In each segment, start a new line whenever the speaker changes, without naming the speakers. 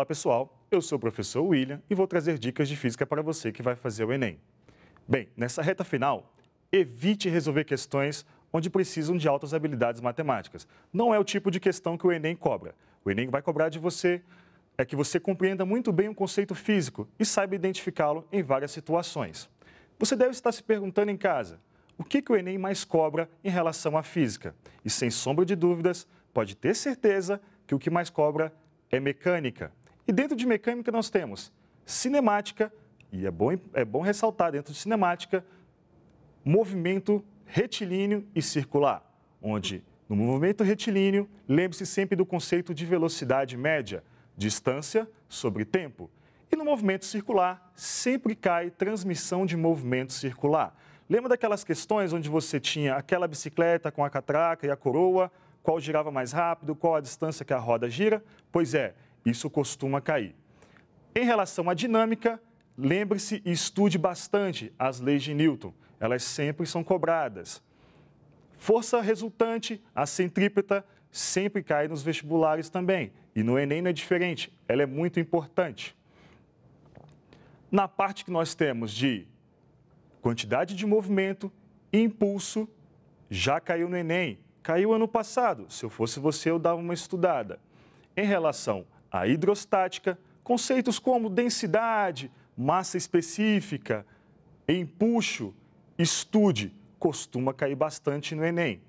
Olá, pessoal. Eu sou o professor William e vou trazer dicas de física para você que vai fazer o Enem. Bem, nessa reta final, evite resolver questões onde precisam de altas habilidades matemáticas. Não é o tipo de questão que o Enem cobra. O Enem vai cobrar de você é que você compreenda muito bem um conceito físico e saiba identificá-lo em várias situações. Você deve estar se perguntando em casa, o que, que o Enem mais cobra em relação à física? E sem sombra de dúvidas, pode ter certeza que o que mais cobra é mecânica. E dentro de mecânica nós temos cinemática, e é bom, é bom ressaltar dentro de cinemática, movimento retilíneo e circular, onde no movimento retilíneo, lembre-se sempre do conceito de velocidade média, distância sobre tempo. E no movimento circular, sempre cai transmissão de movimento circular. Lembra daquelas questões onde você tinha aquela bicicleta com a catraca e a coroa, qual girava mais rápido, qual a distância que a roda gira? Pois é, isso costuma cair. Em relação à dinâmica, lembre-se e estude bastante as leis de Newton. Elas sempre são cobradas. Força resultante, a centrípeta, sempre cai nos vestibulares também. E no Enem não é diferente, ela é muito importante. Na parte que nós temos de quantidade de movimento, impulso, já caiu no Enem. Caiu ano passado. Se eu fosse você, eu dava uma estudada. Em relação a hidrostática, conceitos como densidade, massa específica, empuxo, estude, costuma cair bastante no Enem.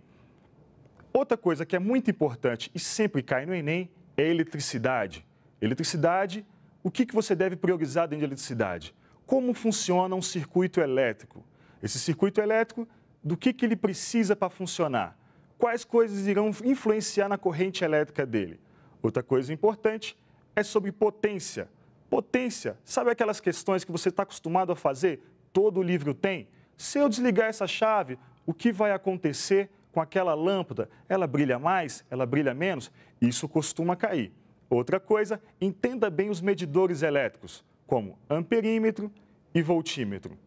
Outra coisa que é muito importante e sempre cai no Enem é eletricidade. Eletricidade, o que, que você deve priorizar dentro de eletricidade? Como funciona um circuito elétrico? Esse circuito elétrico, do que, que ele precisa para funcionar? Quais coisas irão influenciar na corrente elétrica dele? Outra coisa importante é sobre potência. Potência, sabe aquelas questões que você está acostumado a fazer? Todo livro tem. Se eu desligar essa chave, o que vai acontecer com aquela lâmpada? Ela brilha mais? Ela brilha menos? Isso costuma cair. Outra coisa, entenda bem os medidores elétricos, como amperímetro e voltímetro.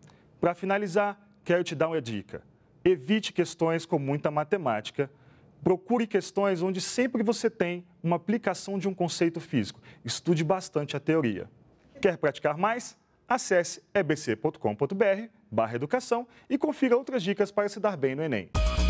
Para finalizar, quero te dar uma dica. Evite questões com muita matemática Procure questões onde sempre você tem uma aplicação de um conceito físico. Estude bastante a teoria. Quer praticar mais? Acesse ebc.com.br barra educação e confira outras dicas para se dar bem no Enem.